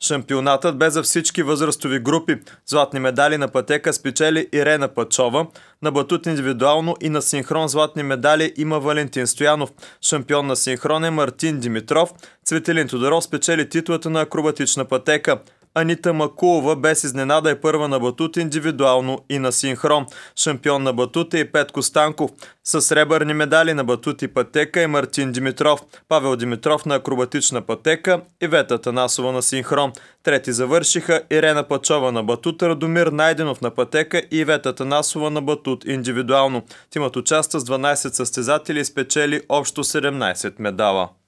Шампионатът бе за всички възрастови групи. Златни медали на пътека спечели Ирена Пачова. На батут индивидуално и на синхрон златни медали има Валентин Стоянов. Шампион на синхрон е Мартин Димитров. Цветелин Тодоров спечели титлата на акробатична пътека. Анита Макулова без изненада е първа на батут индивидуално и на синхрон. Шампион на батут е Петко Станков. С сребърни медали на батут и пътека е Мартин Димитров, Павел Димитров на акробатична пътека и Вета Танасова на синхрон. Трети завършиха Ирена Пачова на батут, Радомир Найденов на пътека и Вета Танасова на батут индивидуално. Тимът участва с 12 състезатели и спечели общо 17 медала.